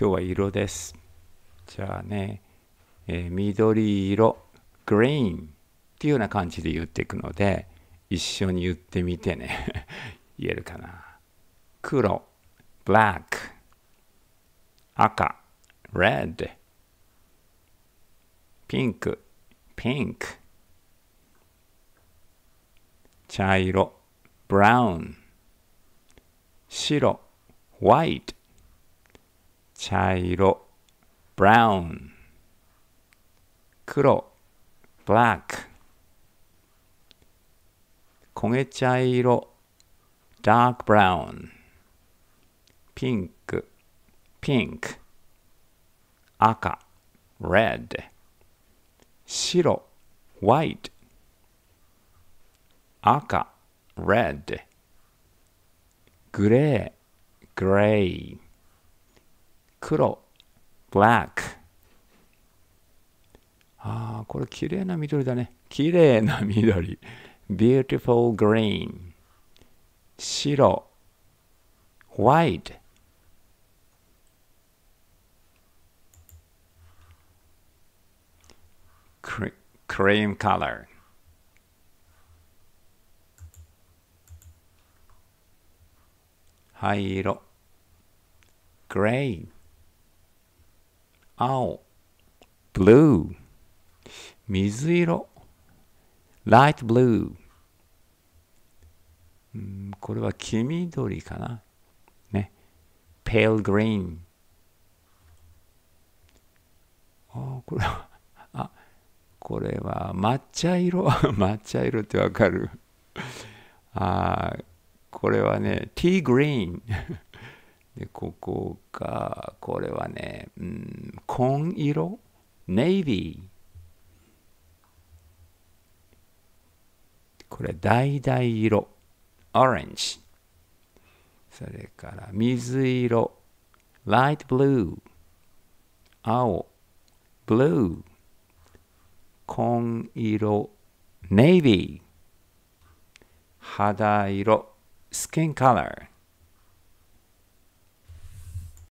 今日は色です。じゃあね、えー、緑色、グリーンっていうような感じで言っていくので、一緒に言ってみてね 言えるかな。黒、ブラック。赤、red。ピンク、ピンク。茶色、brown。白、white。茶色 brown 黒 black 焦げ茶色 dark brown ピンク pink 赤 red 白 white 赤 red グレー gray 黒 black ああこれ綺麗な緑だね綺麗な緑 beautiful green 白 white cream color 灰色 grey 青 blue 水色 light blue これは黄緑かなね pale green あこれはあこれは抹茶色 抹茶色ってわかるあこれはね tea green でここがこれはね、うん紺色ネイビーこれ橙色オレンジそれから水色ライトブルー青ブルー紺色ネイビー肌色スキンカラー